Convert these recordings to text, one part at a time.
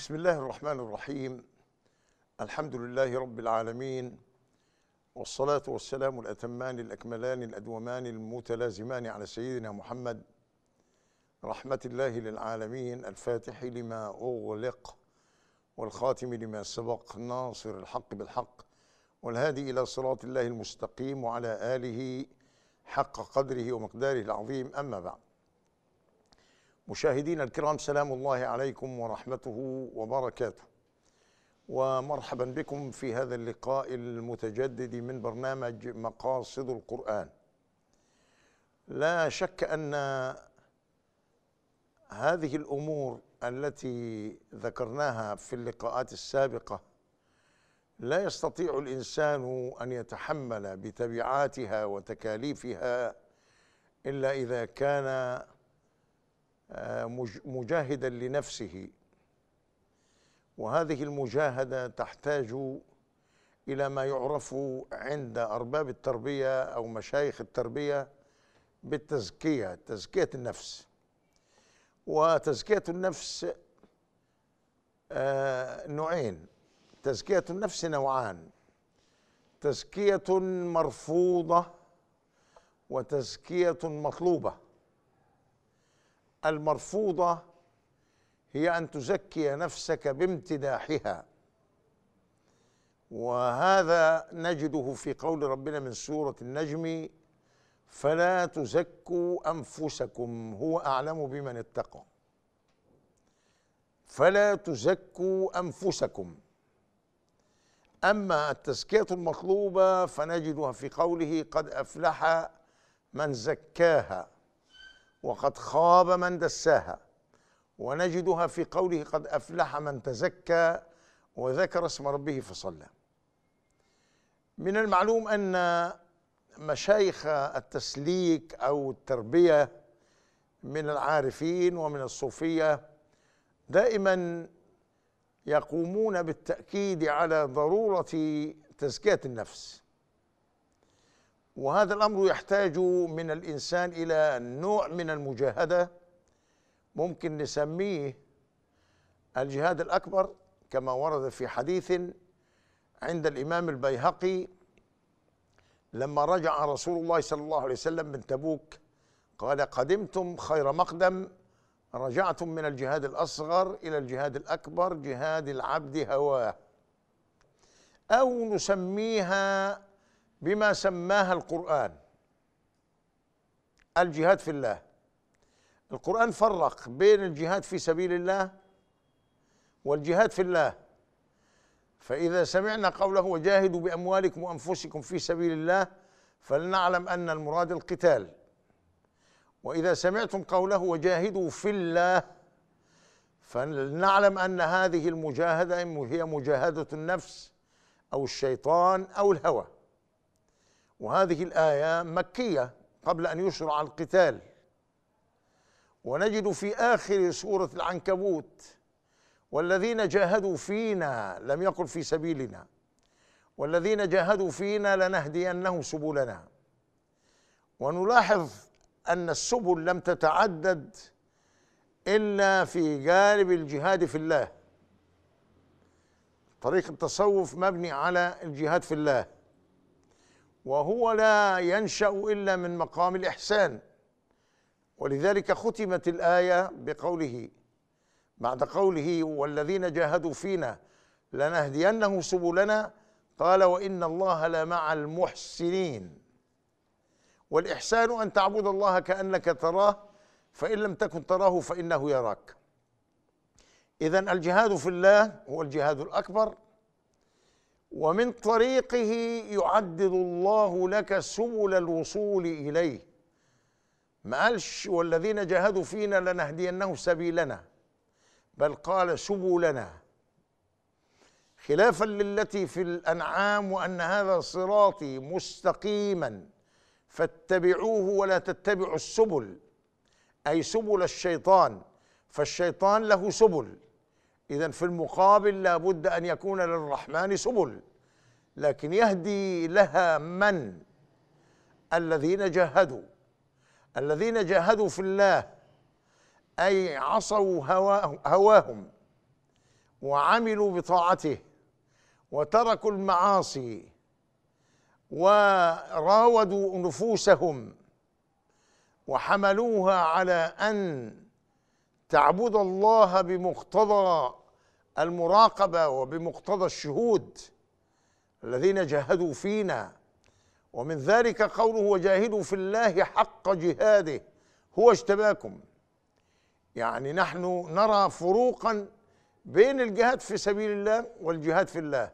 بسم الله الرحمن الرحيم الحمد لله رب العالمين والصلاة والسلام الأتمان الأكملان الأدومان المتلازمان على سيدنا محمد رحمة الله للعالمين الفاتح لما أغلق والخاتم لما سبق ناصر الحق بالحق والهادي إلى صراط الله المستقيم وعلى آله حق قدره ومقداره العظيم أما بعد مشاهدينا الكرام سلام الله عليكم ورحمته وبركاته ومرحبا بكم في هذا اللقاء المتجدد من برنامج مقاصد القرآن لا شك أن هذه الأمور التي ذكرناها في اللقاءات السابقة لا يستطيع الإنسان أن يتحمل بتبعاتها وتكاليفها إلا إذا كان آه، مجاهدا لنفسه وهذه المجاهده تحتاج الى ما يعرف عند ارباب التربيه او مشايخ التربيه بالتزكيه تزكيه النفس وتزكيه النفس آه، نوعين تزكيه النفس نوعان تزكيه مرفوضه وتزكيه مطلوبه المرفوضه هي ان تزكي نفسك بامتداحها وهذا نجده في قول ربنا من سوره النجم فلا تزكوا انفسكم هو اعلم بمن اتقى فلا تزكوا انفسكم اما التزكيه المطلوبه فنجدها في قوله قد افلح من زكاها وقد خاب من دساها ونجدها في قوله قد افلح من تزكى وذكر اسم ربه فصلى من المعلوم ان مشايخ التسليك او التربيه من العارفين ومن الصوفيه دائما يقومون بالتاكيد على ضروره تزكيه النفس وهذا الامر يحتاج من الانسان الى نوع من المجاهده ممكن نسميه الجهاد الاكبر كما ورد في حديث عند الامام البيهقي لما رجع رسول الله صلى الله عليه وسلم من تبوك قال قدمتم خير مقدم رجعتم من الجهاد الاصغر الى الجهاد الاكبر جهاد العبد هواه او نسميها بما سماها القرآن الجهاد في الله القرآن فرق بين الجهاد في سبيل الله والجهاد في الله فإذا سمعنا قوله وجاهدوا بأموالكم وأنفسكم في سبيل الله فلنعلم أن المراد القتال وإذا سمعتم قوله وجاهدوا في الله فلنعلم أن هذه المجاهدة هي مجاهدة النفس أو الشيطان أو الهوى وهذه الآية مكية قبل أن يشرع القتال ونجد في آخر سورة العنكبوت والذين جاهدوا فينا لم يقل في سبيلنا والذين جاهدوا فينا لنهدينهم سبلنا ونلاحظ أن السبل لم تتعدد إلا في جانب الجهاد في الله طريق التصوف مبني على الجهاد في الله وهو لا ينشا الا من مقام الاحسان ولذلك ختمت الايه بقوله بعد قوله والذين جاهدوا فينا لنهدينهم سبلنا قال وان الله لمع المحسنين والاحسان ان تعبد الله كانك تراه فان لم تكن تراه فانه يراك اذا الجهاد في الله هو الجهاد الاكبر ومن طريقه يعدد الله لك سبل الوصول إليه ما قالش والذين جاهدوا فينا لنهدينهم سبيلنا بل قال سبلنا خلافا للتي في الأنعام وأن هذا صراطي مستقيما فاتبعوه ولا تتبعوا السبل أي سبل الشيطان فالشيطان له سبل إذا في المقابل لابد أن يكون للرحمن سبل لكن يهدي لها من الذين جاهدوا الذين جاهدوا في الله أي عصوا هواهم وعملوا بطاعته وتركوا المعاصي وراودوا نفوسهم وحملوها على ان تعبد الله بمقتضى المراقبه وبمقتضى الشهود الذين جاهدوا فينا ومن ذلك قوله وجاهدوا في الله حق جهاده هو اجتباكم يعني نحن نرى فروقا بين الجهاد في سبيل الله والجهاد في الله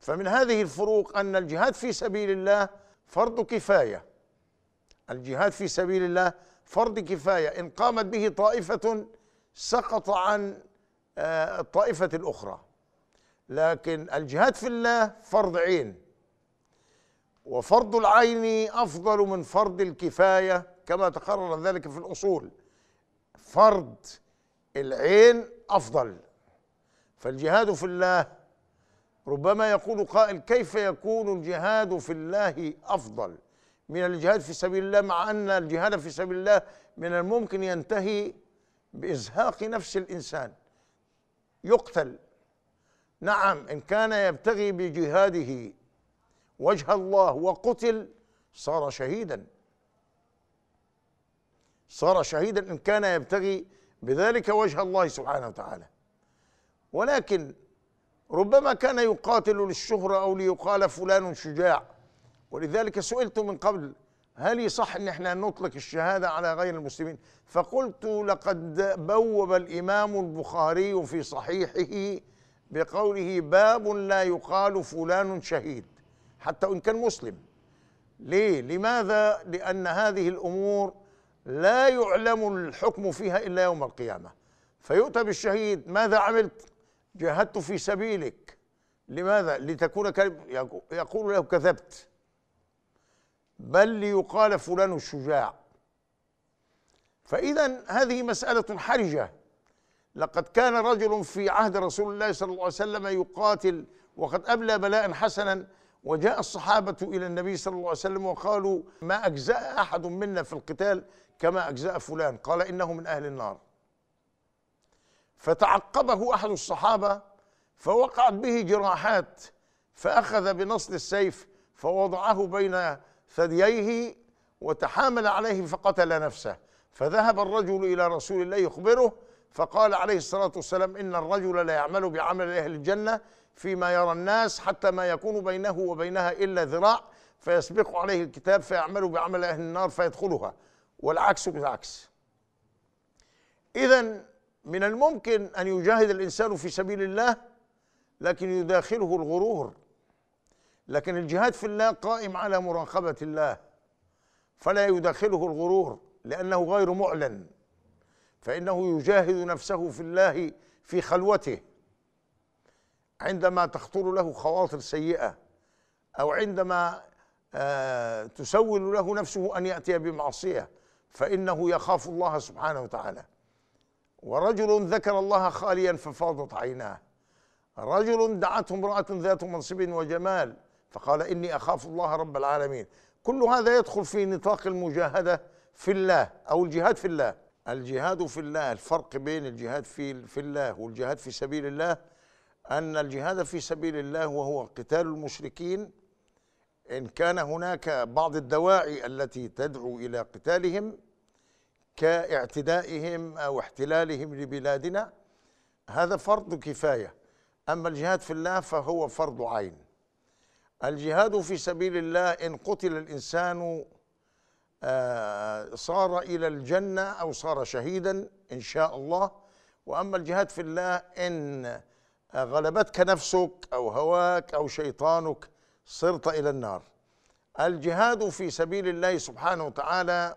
فمن هذه الفروق ان الجهاد في سبيل الله فرض كفايه الجهاد في سبيل الله فرض كفايه ان قامت به طائفه سقط عن آه، الطائفة الأخرى لكن الجهاد في الله فرض عين وفرض العين أفضل من فرض الكفاية كما تقرر ذلك في الأصول فرض العين أفضل فالجهاد في الله ربما يقول قائل كيف يكون الجهاد في الله أفضل من الجهاد في سبيل الله مع أن الجهاد في سبيل الله من الممكن ينتهي بإزهاق نفس الإنسان يقتل نعم إن كان يبتغي بجهاده وجه الله وقتل صار شهيدا صار شهيدا إن كان يبتغي بذلك وجه الله سبحانه وتعالى ولكن ربما كان يقاتل للشهرة أو ليقال فلان شجاع ولذلك سئلت من قبل هل يصح ان احنا نطلق الشهاده على غير المسلمين فقلت لقد بوب الامام البخاري في صحيحه بقوله باب لا يقال فلان شهيد حتى وان كان مسلم ليه لماذا لان هذه الامور لا يعلم الحكم فيها الا يوم القيامه فيؤتى بالشهيد ماذا عملت جاهدت في سبيلك لماذا لتكون يقول له كذبت بل ليقال فلان الشجاع فإذا هذه مسألة حرجة لقد كان رجل في عهد رسول الله صلى الله عليه وسلم يقاتل وقد أبلى بلاء حسنا وجاء الصحابة إلى النبي صلى الله عليه وسلم وقالوا ما أجزاء أحد منا في القتال كما أجزاء فلان قال إنه من أهل النار فتعقبه أحد الصحابة فوقعت به جراحات فأخذ بنصل السيف فوضعه بين ثدييه وتحامل عليه فقتل نفسه فذهب الرجل إلى رسول الله يخبره فقال عليه الصلاة والسلام إن الرجل لا يعمل بعمل أهل الجنة فيما يرى الناس حتى ما يكون بينه وبينها إلا ذراع فيسبق عليه الكتاب فيعمل بعمل أهل النار فيدخلها والعكس بالعكس إذا من الممكن أن يجاهد الإنسان في سبيل الله لكن يداخله الغرور لكن الجهاد في الله قائم على مراقبة الله فلا يدخله الغرور لأنه غير معلن فإنه يجاهد نفسه في الله في خلوته عندما تخطر له خواطر سيئة أو عندما آه، تسول له نفسه أن يأتي بمعصية فإنه يخاف الله سبحانه وتعالى ورجل ذكر الله خاليا ففاضت عيناه رجل دعته امرأة ذات منصب وجمال فقال إني أخاف الله رب العالمين كل هذا يدخل في نطاق المجاهدة في الله أو الجهاد في الله الجهاد في الله الفرق بين الجهاد في, في الله والجهاد في سبيل الله أن الجهاد في سبيل الله وهو قتال المشركين إن كان هناك بعض الدواعي التي تدعو إلى قتالهم كاعتدائهم أو احتلالهم لبلادنا هذا فرض كفاية أما الجهاد في الله فهو فرض عين الجهاد في سبيل الله إن قتل الإنسان آه، صار إلى الجنة أو صار شهيدا إن شاء الله وأما الجهاد في الله إن غلبتك نفسك أو هواك أو شيطانك صرت إلى النار الجهاد في سبيل الله سبحانه وتعالى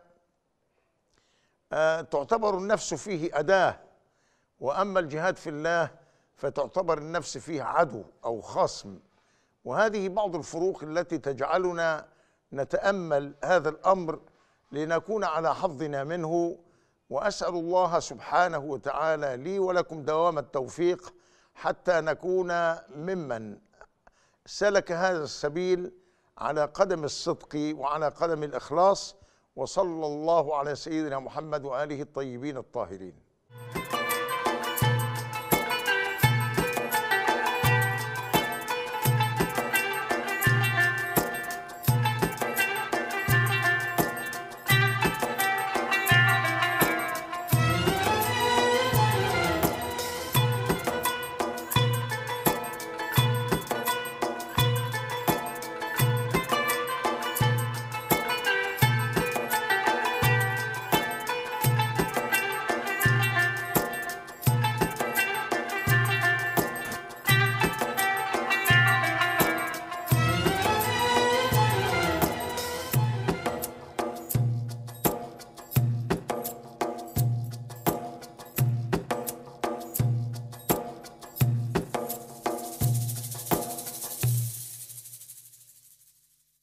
آه، تعتبر النفس فيه أداة وأما الجهاد في الله فتعتبر النفس فيه عدو أو خصم وهذه بعض الفروق التي تجعلنا نتامل هذا الامر لنكون على حظنا منه واسال الله سبحانه وتعالى لي ولكم دوام التوفيق حتى نكون ممن سلك هذا السبيل على قدم الصدق وعلى قدم الاخلاص وصلى الله على سيدنا محمد واله الطيبين الطاهرين